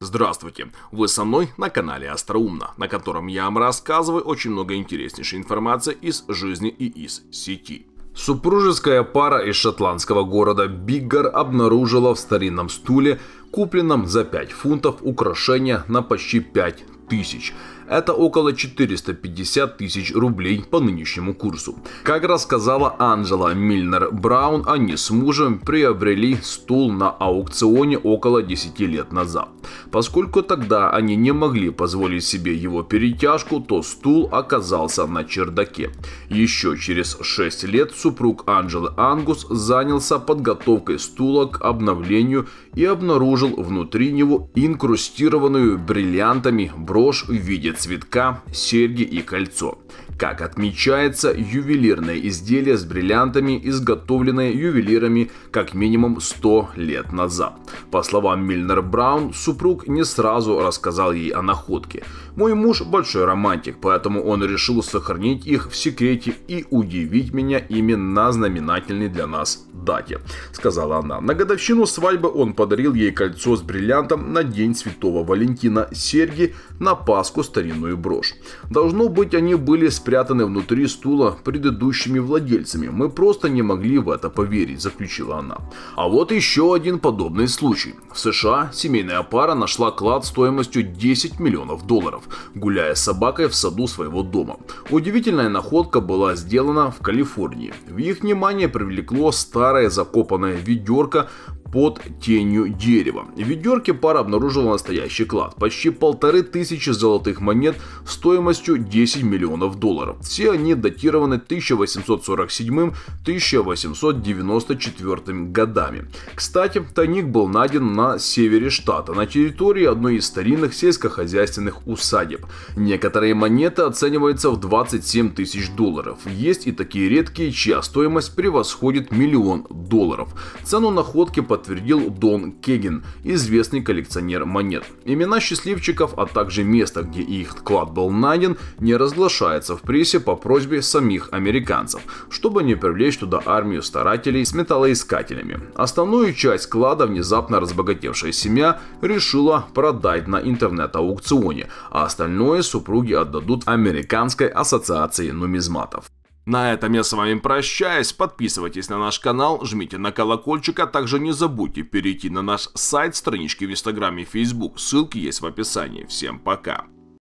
Здравствуйте! Вы со мной на канале Остроумно, на котором я вам рассказываю очень много интереснейшей информации из жизни и из сети. Супружеская пара из шотландского города Биггар обнаружила в старинном стуле, купленном за 5 фунтов, украшение на почти 5 тысяч. Это около 450 тысяч рублей по нынешнему курсу. Как рассказала Анжела Мильнер Браун, они с мужем приобрели стул на аукционе около 10 лет назад. Поскольку тогда они не могли позволить себе его перетяжку, то стул оказался на чердаке. Еще через 6 лет супруг Анджелы Ангус занялся подготовкой стула к обновлению и обнаружил внутри него инкрустированную бриллиантами брошь в виде цветка, серьги и кольцо. Как отмечается, ювелирное изделие с бриллиантами, изготовленное ювелирами как минимум 100 лет назад. По словам Мильнер Браун, супруг не сразу рассказал ей о находке. «Мой муж большой романтик, поэтому он решил сохранить их в секрете и удивить меня именно на знаменательной для нас дате», — сказала она. На годовщину свадьбы он подарил ей кольцо с бриллиантом на День Святого Валентина, серьги, на Пасху старинную брошь. Должно быть, они были с спрятаны внутри стула предыдущими владельцами. Мы просто не могли в это поверить, заключила она. А вот еще один подобный случай. В США семейная пара нашла клад стоимостью 10 миллионов долларов, гуляя с собакой в саду своего дома. Удивительная находка была сделана в Калифорнии. В их внимание привлекло старое закопанное ведерко, под тенью дерева. В ведерке пара обнаружила настоящий клад. Почти полторы тысячи золотых монет стоимостью 10 миллионов долларов. Все они датированы 1847-1894 годами. Кстати, тайник был найден на севере штата, на территории одной из старинных сельскохозяйственных усадеб. Некоторые монеты оцениваются в 27 тысяч долларов. Есть и такие редкие, чья стоимость превосходит миллион долларов. Цену находки под подтвердил Дон Кеген, известный коллекционер монет. Имена счастливчиков, а также место, где их клад был найден, не разглашается в прессе по просьбе самих американцев, чтобы не привлечь туда армию старателей с металлоискателями. Основную часть клада внезапно разбогатевшая семья решила продать на интернет-аукционе, а остальное супруги отдадут Американской ассоциации нумизматов. На этом я с вами прощаюсь. Подписывайтесь на наш канал, жмите на колокольчик, а также не забудьте перейти на наш сайт, странички в Инстаграме и Facebook. Ссылки есть в описании. Всем пока!